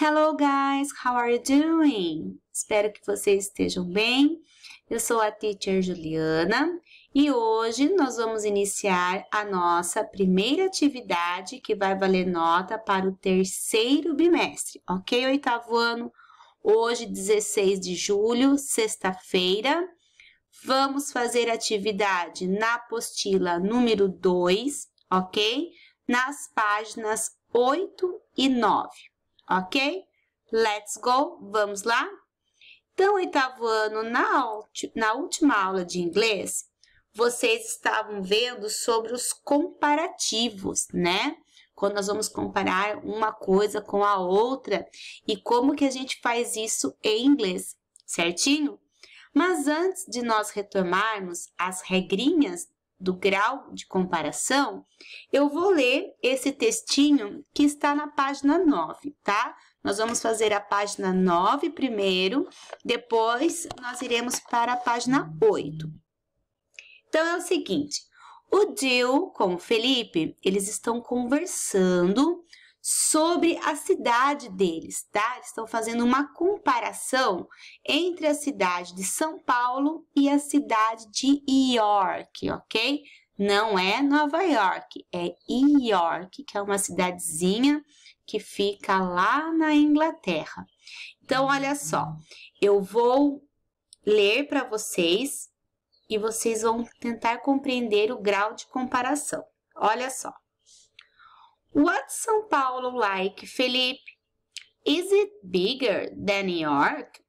Hello guys, how are you doing? Espero que vocês estejam bem. Eu sou a teacher Juliana e hoje nós vamos iniciar a nossa primeira atividade que vai valer nota para o terceiro bimestre, ok? Oitavo ano, hoje 16 de julho, sexta-feira. Vamos fazer atividade na apostila número 2, ok? Nas páginas 8 e 9 ok? Let's go, vamos lá? Então, oitavo ano, na, na última aula de inglês, vocês estavam vendo sobre os comparativos, né? Quando nós vamos comparar uma coisa com a outra e como que a gente faz isso em inglês, certinho? Mas antes de nós retomarmos as regrinhas do grau de comparação, eu vou ler esse textinho que está na página 9, tá? Nós vamos fazer a página 9 primeiro, depois nós iremos para a página 8. Então, é o seguinte, o Jill com o Felipe, eles estão conversando sobre a cidade deles, tá? Eles estão fazendo uma comparação entre a cidade de São Paulo e a cidade de York, ok? Não é Nova York, é York, que é uma cidadezinha que fica lá na Inglaterra. Então, olha só, eu vou ler para vocês e vocês vão tentar compreender o grau de comparação. Olha só. What's São Paulo like, Felipe? Is it bigger than New York?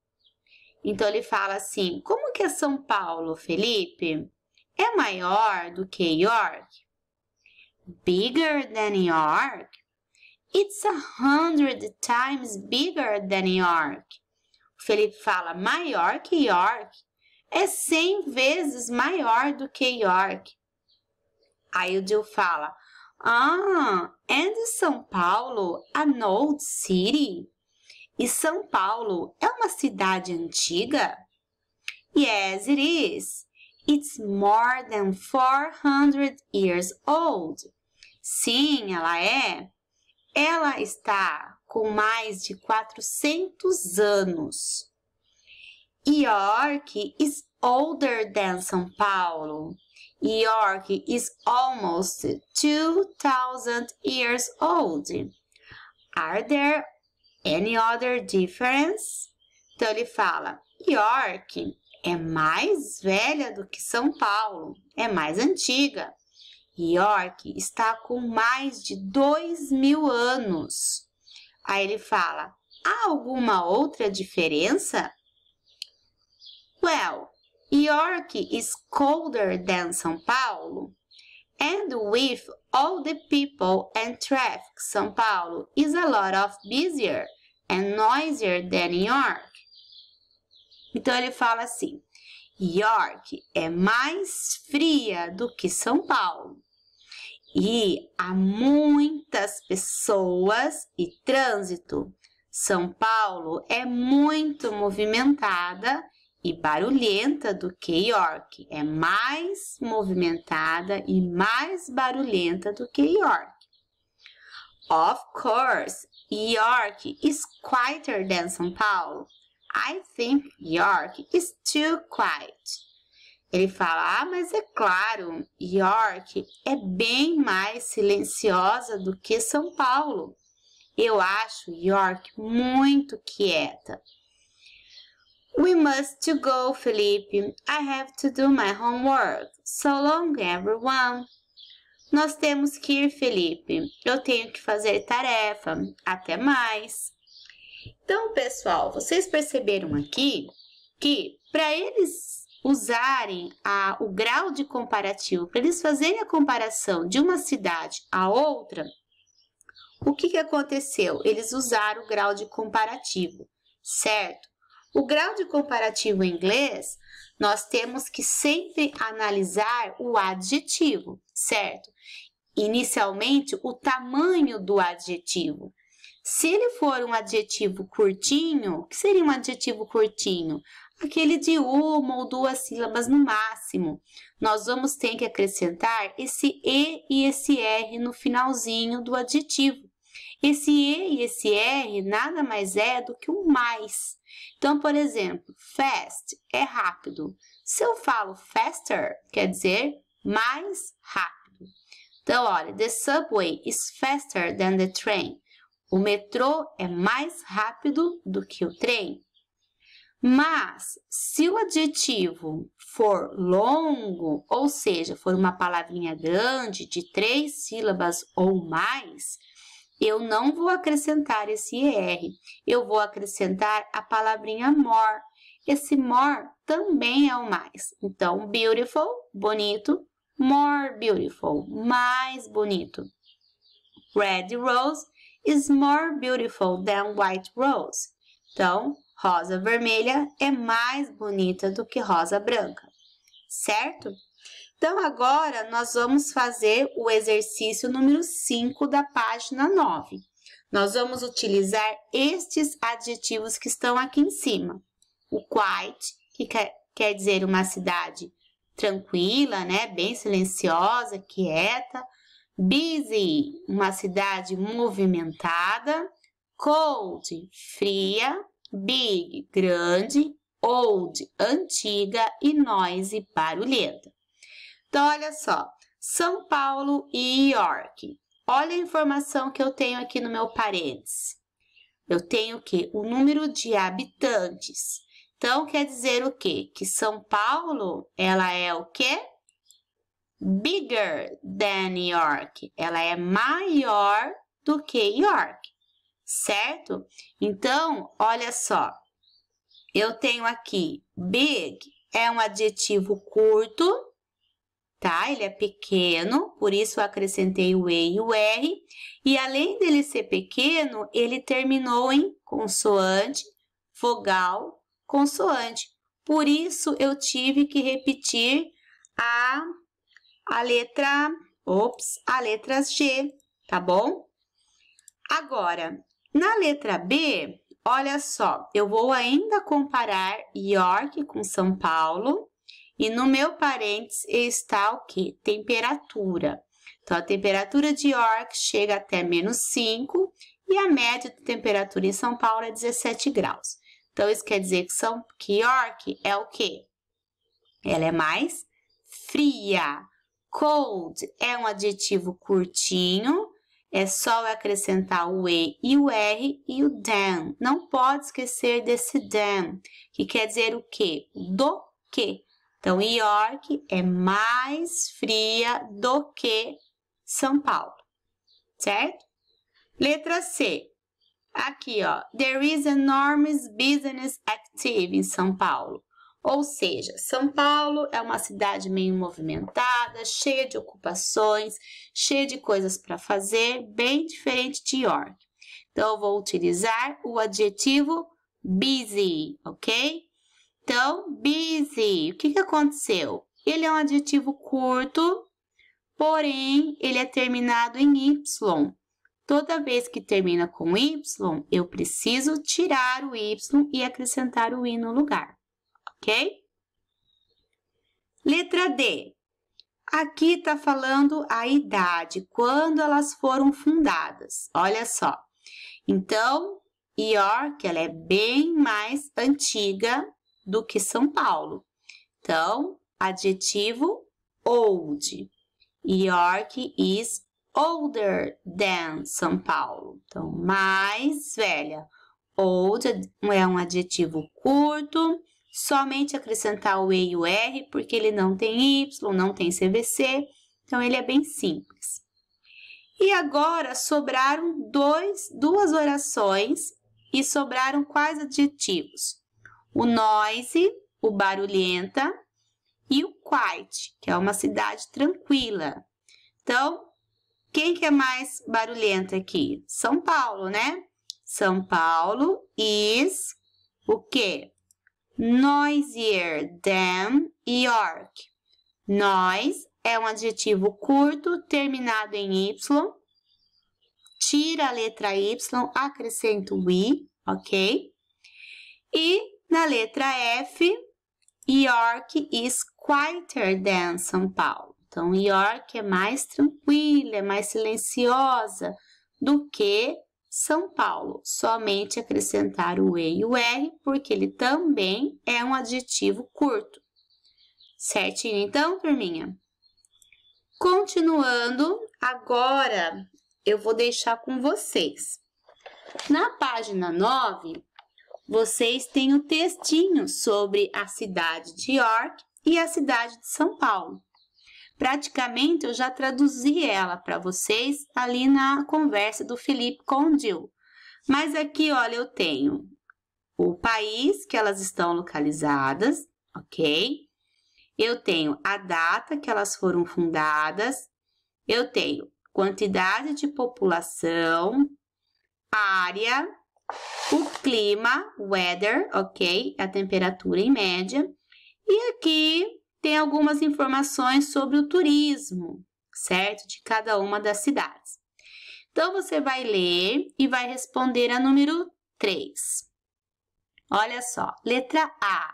Então ele fala assim: Como que é São Paulo, Felipe? É maior do que York? Bigger than New York? It's a hundred times bigger than York. O Felipe fala maior que York. É cem vezes maior do que York. Aí o Jill fala, ah, and São Paulo, an old city. E São Paulo é uma cidade antiga? Yes, it is. It's more than 400 years old. Sim, ela é. Ela está com mais de 400 anos. York is older than São Paulo. York is almost 2,000 years old. Are there any other difference? Então ele fala, York é mais velha do que São Paulo, é mais antiga. York está com mais de dois mil anos. Aí ele fala, há alguma outra diferença? Well, York is colder than São Paulo. And with all the people and traffic, São Paulo is a lot of busier and noisier than York. Então ele fala assim: York é mais fria do que São Paulo. E há muitas pessoas e trânsito. São Paulo é muito movimentada e barulhenta do que York. É mais movimentada e mais barulhenta do que York. Of course, York is quieter than São Paulo. I think York is too quiet. Ele fala, ah, mas é claro, York é bem mais silenciosa do que São Paulo. Eu acho York muito quieta. We must to go, Felipe. I have to do my homework. So long, everyone. Nós temos que ir, Felipe. Eu tenho que fazer tarefa. Até mais. Então, pessoal, vocês perceberam aqui que para eles usarem a, o grau de comparativo, para eles fazerem a comparação de uma cidade a outra, o que, que aconteceu? Eles usaram o grau de comparativo, certo? O grau de comparativo em inglês, nós temos que sempre analisar o adjetivo, certo? Inicialmente, o tamanho do adjetivo. Se ele for um adjetivo curtinho, o que seria um adjetivo curtinho? Aquele de uma ou duas sílabas no máximo. Nós vamos ter que acrescentar esse E e esse R no finalzinho do adjetivo esse E e esse R nada mais é do que um mais. Então, por exemplo, fast é rápido. Se eu falo faster, quer dizer mais rápido. Então, olha, the subway is faster than the train. O metrô é mais rápido do que o trem. Mas, se o adjetivo for longo, ou seja, for uma palavrinha grande de três sílabas ou mais, eu não vou acrescentar esse ER, eu vou acrescentar a palavrinha more. Esse more também é o mais. Então, beautiful, bonito, more beautiful, mais bonito. Red rose is more beautiful than white rose. Então, rosa vermelha é mais bonita do que rosa branca, certo? Então, agora nós vamos fazer o exercício número 5 da página 9. Nós vamos utilizar estes adjetivos que estão aqui em cima. O quiet, que quer, dizer uma cidade tranquila, né? bem silenciosa, quieta. Busy, uma cidade movimentada. Cold, fria. Big, grande. Old, antiga. E noise, barulhenta. Então, olha só. São Paulo e York. Olha a informação que eu tenho aqui no meu parênteses. Eu tenho o quê? O número de habitantes. Então, quer dizer o quê? Que São Paulo, ela é o quê? Bigger than York. Ela é maior do que York, certo? Então, olha só. Eu tenho aqui, big é um adjetivo curto, tá? Ele é pequeno, por isso eu acrescentei o E e o R. E além dele ser pequeno, ele terminou em consoante, vogal, consoante. Por isso, eu tive que repetir a, a letra, ops, a letra G, tá bom? Agora, na letra B, olha só, eu vou ainda comparar York com São Paulo, e no meu parênteses está o que? Temperatura. Então, a temperatura de York chega até menos 5 e a média de temperatura em São Paulo é 17 graus. Então, isso quer dizer que, São, que York é o quê? Ela é mais fria. Cold é um adjetivo curtinho, é só acrescentar o E e o R e o damn. Não pode esquecer desse damn, que quer dizer o quê? Do que. Então, York é mais fria do que São Paulo, certo? Letra C. Aqui, ó. There is enormous business active em São Paulo. Ou seja, São Paulo é uma cidade meio movimentada, cheia de ocupações, cheia de coisas para fazer, bem diferente de York. Então, eu vou utilizar o adjetivo busy, ok? Então, busy. O que, que aconteceu? Ele é um adjetivo curto, porém, ele é terminado em Y. Toda vez que termina com Y, eu preciso tirar o Y e acrescentar o I no lugar, ok? Letra D. Aqui está falando a idade, quando elas foram fundadas. Olha só. Então, York, ela é bem mais antiga do que São Paulo. Então, adjetivo old. York is older than São Paulo. Então, mais velha. Old é um adjetivo curto, somente acrescentar o E e o R, porque ele não tem Y, não tem CVC, então ele é bem simples. E agora sobraram dois, duas orações e sobraram quais adjetivos? o noise, o barulhenta, e o quiet, que é uma cidade tranquila. Então, quem que é mais barulhenta aqui? São Paulo, né? São Paulo is o quê? Noisier than York. Noise é um adjetivo curto terminado em Y. Tira a letra Y, acrescenta o I, ok? E na letra F, York is quieter than São Paulo. Então, York é mais tranquila, é mais silenciosa do que São Paulo. Somente acrescentar o E e o R, porque ele também é um adjetivo curto. Certinho, então, turminha? Continuando, agora eu vou deixar com vocês. Na página 9, vocês têm o textinho sobre a cidade de York e a cidade de São Paulo. Praticamente eu já traduzi ela para vocês ali na conversa do Felipe com o Jill. Mas aqui, olha, eu tenho o país que elas estão localizadas, ok? Eu tenho a data que elas foram fundadas, eu tenho quantidade de população, área, o clima, weather, ok? É a temperatura em média. E aqui tem algumas informações sobre o turismo, certo? De cada uma das cidades. Então, você vai ler e vai responder a número 3. Olha só, letra A.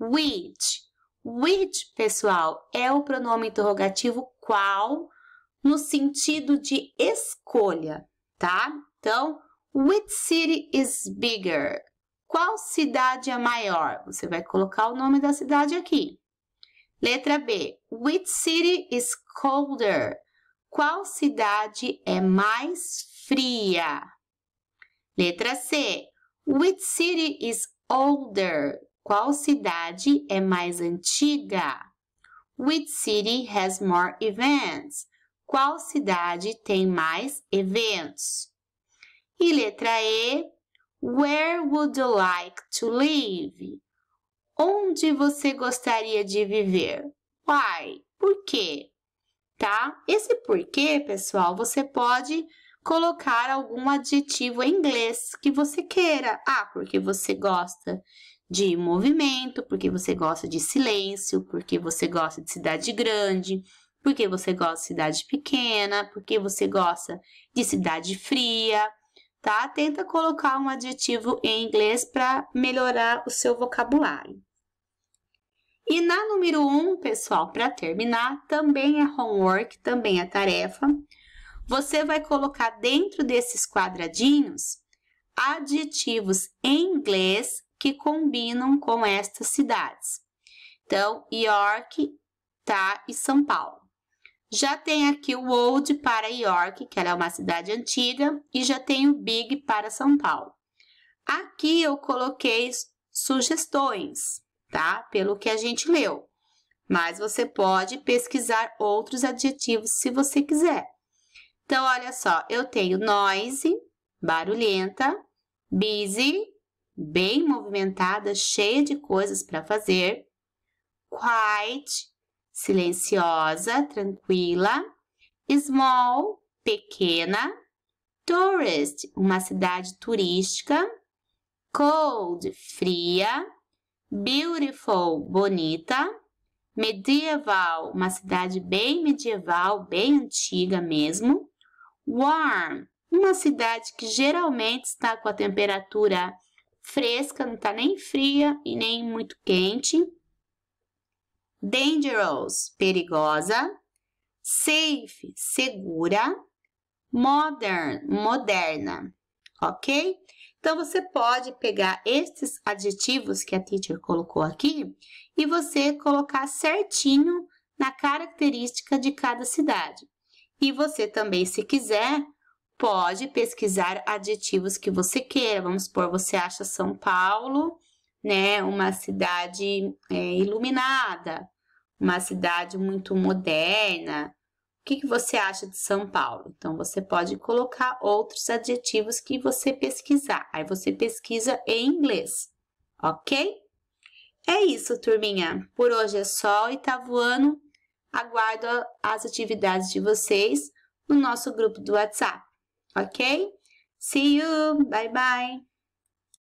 Which. Which, pessoal, é o pronome interrogativo qual no sentido de escolha, tá? Então, Which city is bigger? Qual cidade é maior? Você vai colocar o nome da cidade aqui. Letra B. Which city is colder? Qual cidade é mais fria? Letra C. Which city is older? Qual cidade é mais antiga? Which city has more events? Qual cidade tem mais eventos? E letra E, Where would you like to live? Onde você gostaria de viver? Why? Por quê? Tá? Esse porquê, pessoal, você pode colocar algum adjetivo em inglês que você queira. Ah, porque você gosta de movimento, porque você gosta de silêncio, porque você gosta de cidade grande, porque você gosta de cidade pequena, porque você gosta de cidade fria tá? Tenta colocar um adjetivo em inglês para melhorar o seu vocabulário. E na número 1, um, pessoal, para terminar, também é homework, também é tarefa. Você vai colocar dentro desses quadradinhos adjetivos em inglês que combinam com estas cidades. Então, York, tá? E São Paulo. Já tem aqui o Old para York, que ela é uma cidade antiga, e já tem o Big para São Paulo. Aqui eu coloquei sugestões, tá? Pelo que a gente leu. Mas você pode pesquisar outros adjetivos se você quiser. Então, olha só, eu tenho noise, barulhenta, busy, bem movimentada, cheia de coisas para fazer, quiet, silenciosa, tranquila. Small, pequena. Tourist, uma cidade turística. Cold, fria. Beautiful, bonita. Medieval, uma cidade bem medieval, bem antiga mesmo. Warm, uma cidade que geralmente está com a temperatura fresca, não está nem fria e nem muito quente dangerous, perigosa, safe, segura, modern, moderna, ok? Então você pode pegar esses adjetivos que a teacher colocou aqui e você colocar certinho na característica de cada cidade. E você também, se quiser, pode pesquisar adjetivos que você queira. Vamos supor, você acha São Paulo, né, uma cidade é, iluminada uma cidade muito moderna. O que, que você acha de São Paulo? Então, você pode colocar outros adjetivos que você pesquisar. Aí, você pesquisa em inglês, ok? É isso, turminha. Por hoje é só e tá voando. Aguardo as atividades de vocês no nosso grupo do WhatsApp, ok? See you! Bye, bye!